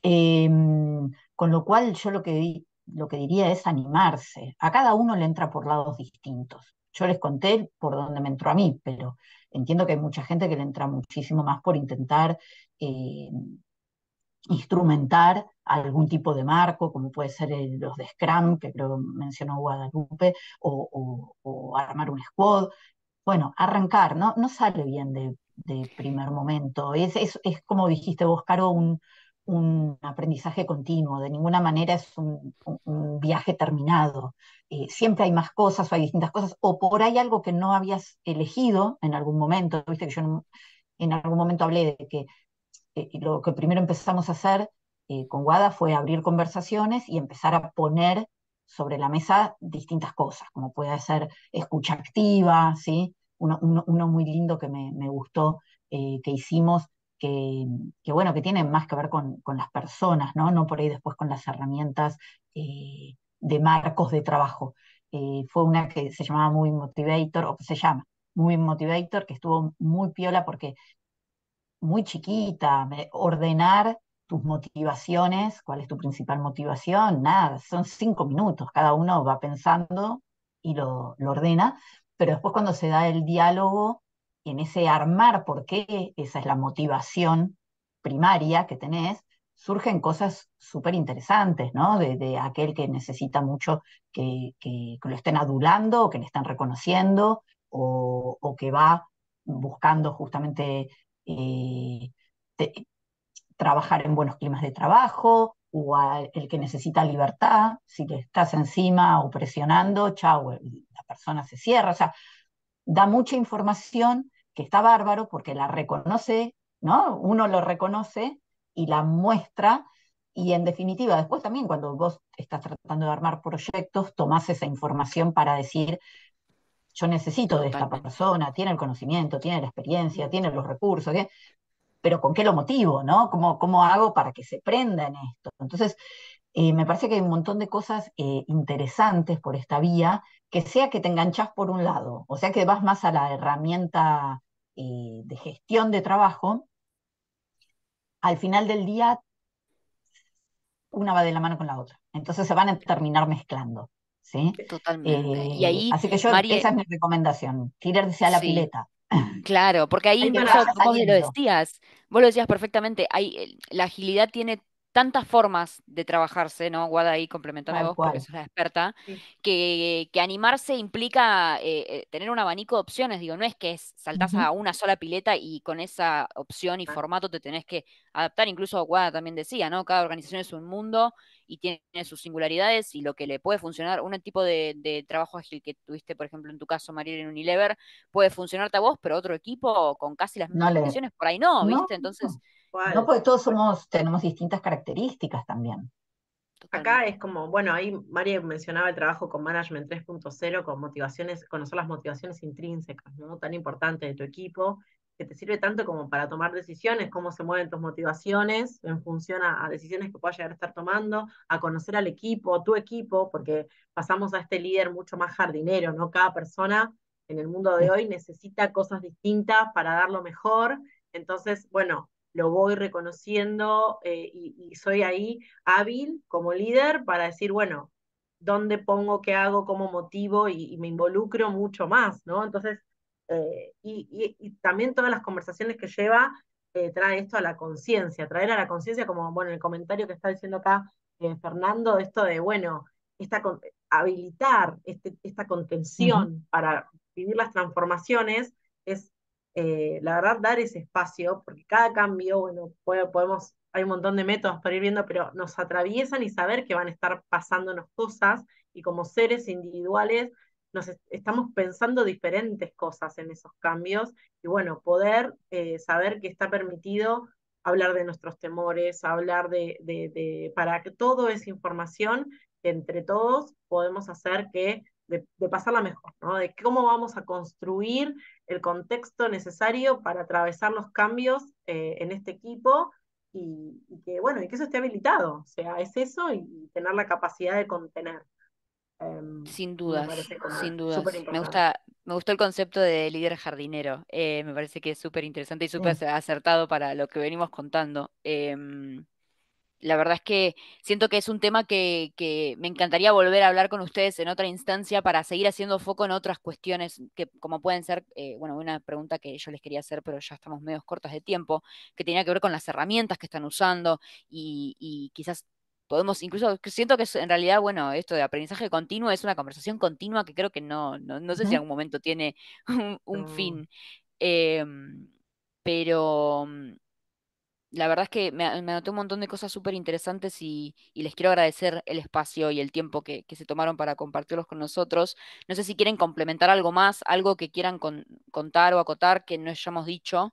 Em, con lo cual yo lo que, lo que diría es animarse. A cada uno le entra por lados distintos. Yo les conté por dónde me entró a mí, pero entiendo que hay mucha gente que le entra muchísimo más por intentar eh, instrumentar algún tipo de marco, como puede ser los de Scrum, que creo mencionó Guadalupe, o, armar un squad. Bueno, arrancar, ¿no? No sale bien de, primer momento. Es, como dijiste vos, Caro, un, aprendizaje continuo. De ninguna manera es un, viaje terminado. Eh, siempre hay más cosas o hay distintas cosas, o por ahí algo que no habías elegido en algún momento. Viste que yo en algún momento hablé de que eh, lo que primero empezamos a hacer eh, con WADA fue abrir conversaciones y empezar a poner sobre la mesa distintas cosas, como puede ser escucha activa, ¿sí? uno, muy lindo que me, gustó eh, que hicimos, que, bueno, que tiene más que ver con, las personas, ¿no? no por ahí después con las herramientas de marcos de trabajo. fue una que se llamaba Muy Motivator, o que se llama, muy motivator, que estuvo muy piola porque muy chiquita, ordenar tus motivaciones, cuál es tu principal motivación, nada, son cinco minutos, cada uno va pensando y lo, lo ordena, pero después cuando se da el diálogo, en ese armar por qué esa es la motivación primaria que tenés, surgen cosas súper interesantes, ¿no? De, aquel que necesita mucho que, que, lo estén adulando o que le están reconociendo o, o que va buscando justamente eh, trabajar en buenos climas de trabajo, o al, el que necesita libertad, si le estás encima o presionando, chau, la persona se cierra, o sea, da mucha información que está bárbaro porque la reconoce, ¿no? Uno lo reconoce y la muestra y en definitiva, después también cuando vos estás tratando de armar proyectos, tomás esa información para decir, yo necesito de esta persona, tiene el conocimiento, tiene la experiencia, tiene los recursos, ¿qué? pero ¿con qué lo motivo? ¿no? ¿Cómo, ¿Cómo hago para que se prenda en esto? Entonces, eh, me parece que hay un montón de cosas eh, interesantes por esta vía, que sea que te enganchas por un lado, o sea que vas más a la herramienta eh, de gestión de trabajo, al final del día una va de la mano con la otra. Entonces se van a terminar mezclando. ¿sí? Totalmente. y eh, ahí, así que esa es mi recomendación, tirarse a la pileta. Claro, porque ahí incluso vos lo decías, vos lo decías perfectamente, hay la agilidad tiene tantas formas de trabajarse, ¿no? Guada ahí, complementando a vos, porque sos la experta, que, animarse implica eh, eh, tener un abanico de opciones, digo, no es que saltás a una sola pileta y con esa opción y ah. formato te tenés que adaptar, incluso Guada también decía, ¿no? Cada organización es un mundo y tiene sus singularidades y lo que le puede funcionar, un tipo de, trabajo trabajo ágil que tuviste, por ejemplo, en tu caso, Mariel, en Unilever, puede funcionarte a vos, pero otro equipo con casi las mismas condiciones, por ahí no, ¿viste? Entonces... No, porque todos somos, tenemos distintas características también. Acá es como, bueno, ahí María mencionaba el trabajo con Management 3.0, con motivaciones, conocer las motivaciones intrínsecas, ¿no? Tan importante de tu equipo, que te sirve tanto como para tomar decisiones, cómo se mueven tus motivaciones en función a, decisiones que puedas llegar a estar tomando, a conocer al equipo, tu equipo, porque pasamos a este líder mucho más jardinero, ¿no? Cada persona en el mundo de hoy necesita cosas distintas para dar lo mejor. Entonces, bueno, lo voy reconociendo eh, y, soy ahí hábil como líder para decir, bueno, ¿dónde pongo, qué hago, cómo motivo y, me involucro mucho más, ¿no? Entonces, eh, y, también todas las conversaciones que lleva eh, trae esto a la conciencia, traer a la conciencia como, bueno, el comentario que está diciendo acá Fernando, esto de, bueno, esta, habilitar este, esta contención para vivir las transformaciones es eh, la verdad, dar ese espacio, porque cada cambio, bueno, podemos, hay un montón de métodos para ir viendo, pero nos atraviesan y saber que van a estar pasándonos cosas y como seres individuales nos estamos pensando diferentes cosas en esos cambios y bueno, poder eh, saber que está permitido hablar de nuestros temores, hablar de, para que toda esa información entre todos podemos hacer que de, pasarla mejor, ¿no? De cómo vamos a construir el contexto necesario para atravesar los cambios eh, en este equipo y, que, bueno, y que eso esté habilitado. O sea, es eso y, tener la capacidad de contener. Em, sin dudas, sin dudas. Me gusta, me gustó el concepto de líder jardinero. Eh, me parece que es súper interesante y súper acertado para lo que venimos contando. Em, la verdad es que siento que es un tema que, me encantaría volver a hablar con ustedes en otra instancia para seguir haciendo foco en otras cuestiones que, como pueden ser, eh, bueno, una pregunta que yo les quería hacer, pero ya estamos medio cortas de tiempo, que tenía que ver con las herramientas que están usando y, quizás podemos, incluso siento que en realidad, bueno, esto de aprendizaje continuo es una conversación continua que creo que no, sé si en algún momento tiene un, mm. fin. Em, pero mm, la verdad es que me, me anoté un montón de cosas súper interesantes y, les quiero agradecer el espacio y el tiempo que, se tomaron para compartirlos con nosotros. No sé si quieren complementar algo más, algo que quieran contar o acotar que no hayamos dicho.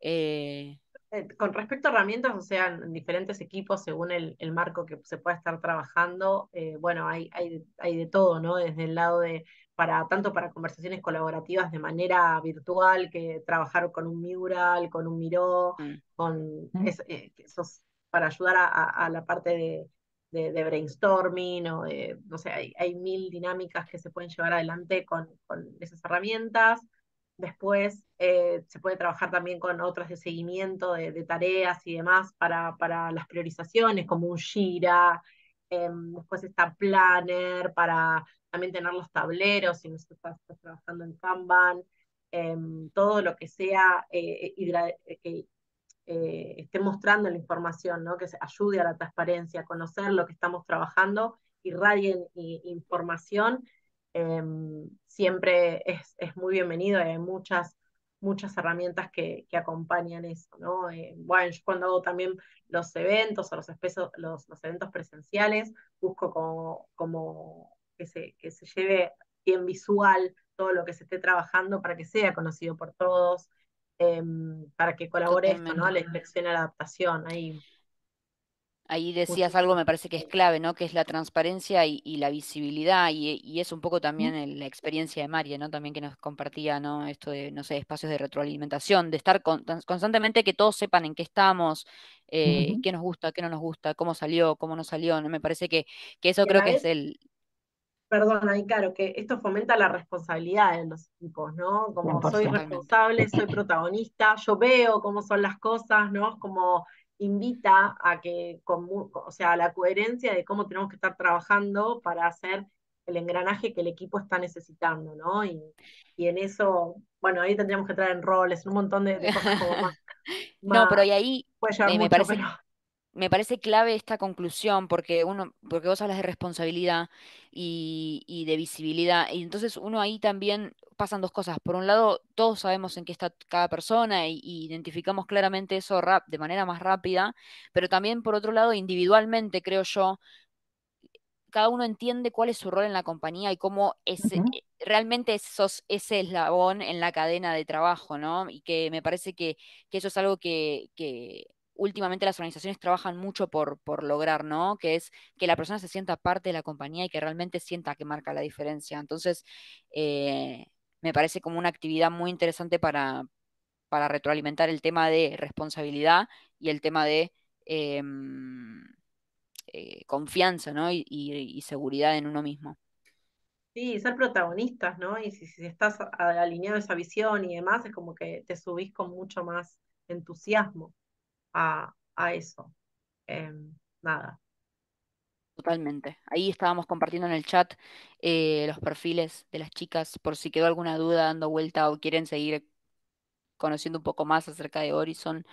Eh, eh, con respecto a herramientas, o sea, en diferentes equipos, según el, marco que se pueda estar trabajando, eh, bueno, hay, hay de todo, ¿no? Desde el lado de para, tanto para conversaciones colaborativas de manera virtual, que trabajar con un mural, con un miró, mm. con mm. esos, eh, para ayudar a, la parte de, brainstorming, o no sé, hay, mil dinámicas que se pueden llevar adelante con, con esas herramientas. Después eh, se puede trabajar también con otras de seguimiento de, tareas y demás para, para las priorizaciones, como un Jira, Em, después está Planner para también tener los tableros, si no estás, trabajando en Kanban, em, todo lo que sea eh, eh, eh, que esté mostrando la información, ¿no? que ayude a la transparencia, a conocer lo que estamos trabajando, y irradien información, em, siempre es, es, muy bienvenido, hay muchas muchas herramientas que, que acompañan eso, ¿no? Eh, bueno, yo cuando hago también los eventos o los, espesos, los, los, eventos presenciales, busco como, que, se, que se lleve bien visual todo lo que se esté trabajando para que sea conocido por todos, em, para que colabore esto, ¿no? La inspección y la adaptación, ahí Ahí decías algo, me parece que es clave, ¿no? Que es la transparencia y, la visibilidad, y, es un poco también la experiencia de María, ¿no? También que nos compartía, ¿no? Esto de, no sé, espacios de retroalimentación, de estar constantemente que todos sepan en qué estamos, eh, qué nos gusta, qué no nos gusta, cómo salió, cómo no salió. ¿no? Me parece que, eso creo que es el. Perdón, ahí claro, que esto fomenta la responsabilidad de los equipos, ¿no? Como soy responsable, soy protagonista, yo veo cómo son las cosas, ¿no? Como invita a que, o sea, a la coherencia de cómo tenemos que estar trabajando para hacer el engranaje que el equipo está necesitando, ¿no? Y, en eso, bueno, ahí tendríamos que entrar en roles, en un montón de, cosas como más, No, pero y ahí me, mucho, me, parece, me parece clave esta conclusión porque uno, porque vos hablas de responsabilidad y, de visibilidad. Y entonces uno ahí también pasan dos cosas. Por un lado, todos sabemos en qué está cada persona y, identificamos claramente eso de manera más rápida, pero también por otro lado, individualmente creo yo, cada uno entiende cuál es su rol en la compañía y cómo es eh, realmente es ese eslabón en la cadena de trabajo, ¿no? Y que me parece que, eso es algo que, que últimamente las organizaciones trabajan mucho por, lograr, ¿no? Que es que la persona se sienta parte de la compañía y que realmente sienta que marca la diferencia. Entonces, eh, me parece como una actividad muy interesante para, para retroalimentar el tema de responsabilidad y el tema de em, eh, confianza, Y, seguridad en uno mismo. Sí, ser protagonistas, ¿no? Y si, si, estás alineado a esa visión y demás, es como que te subís con mucho más entusiasmo a, eso. Em, nada. Totalmente. Ahí estábamos compartiendo en el chat eh, los perfiles de las chicas por si quedó alguna duda dando vuelta o quieren seguir conociendo un poco más acerca de Horizon.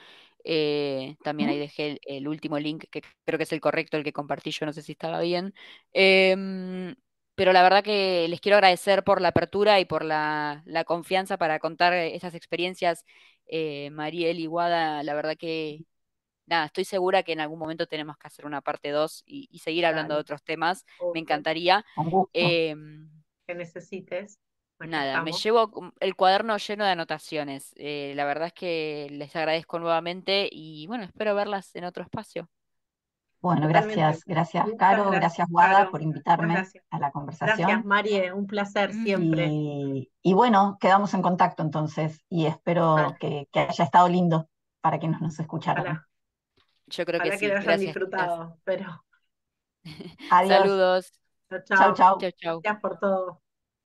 Eh, también ahí dejé el, último link, que creo que es el correcto, el que compartí yo, no sé si estaba bien. Em, pero la verdad que les quiero agradecer por la apertura y por la, la confianza para contar esas experiencias eh, Mariel y Guada ah, la verdad que, nada, estoy segura que en algún momento tenemos que hacer una parte 2 y, seguir hablando de otros temas. Me encantaría. Em, que necesites. nada, me llevo el cuaderno lleno de anotaciones. Eh, la verdad es que les agradezco nuevamente y bueno, espero verlas en otro espacio. Bueno, gracias, gracias Caro, gracias, Wada por invitarme a la conversación. Gracias Marie, eh, un placer siempre. Y, bueno, quedamos en contacto entonces y espero que, haya estado lindo para que nos escucharon. Yo creo que, sí. que lo hayan disfrutado, pero... Saludos. Chao, chao. Gracias por todo.